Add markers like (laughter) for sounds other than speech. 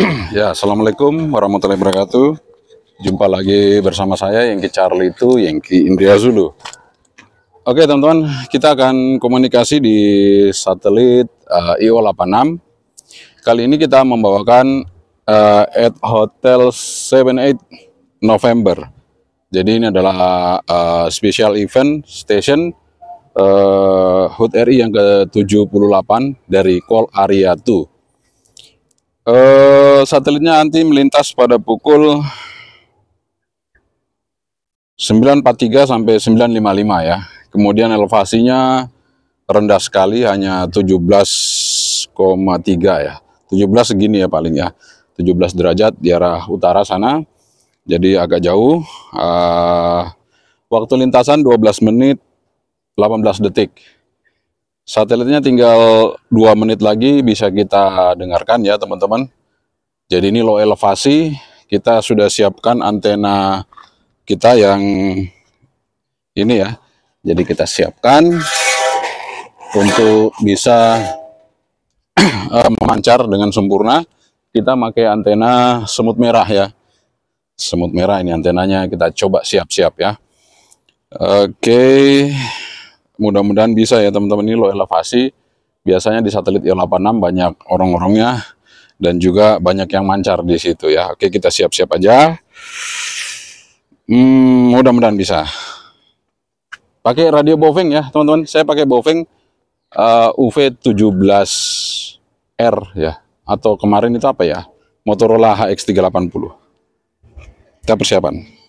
(clears throat) ya, assalamualaikum warahmatullahi wabarakatuh. Jumpa lagi bersama saya Yengki Charlie itu Yengki India Zulu. Oke teman-teman, kita akan komunikasi di satelit uh, eh, IO86. Kali ini kita membawakan uh, at Hotel 78 November. Jadi ini adalah uh, special event station uh, HUT RI yang ke-78 dari Call Area 2 Eh, satelitnya nanti melintas pada pukul 943 sampai 955 ya. Kemudian elevasinya rendah sekali hanya 17,3 ya. 17 segini ya paling ya. 17 derajat di arah utara sana. Jadi agak jauh. Uh, waktu lintasan 12 menit 18 detik. Satelitnya tinggal dua menit lagi bisa kita dengarkan ya teman-teman. Jadi ini low elevasi, kita sudah siapkan antena kita yang ini ya. Jadi kita siapkan untuk bisa (clears throat) eh, memancar dengan sempurna. Kita pakai antena semut merah ya. Semut merah ini antenanya kita coba siap-siap ya. Oke. Okay mudah-mudahan bisa ya teman-teman ini lo elevasi biasanya di satelit io 86 banyak orang-orangnya dan juga banyak yang mancar di situ ya oke kita siap-siap aja hmm, mudah-mudahan bisa pakai radio boving ya teman-teman saya pakai boving uh, UV17R ya atau kemarin itu apa ya Motorola HX380 kita persiapan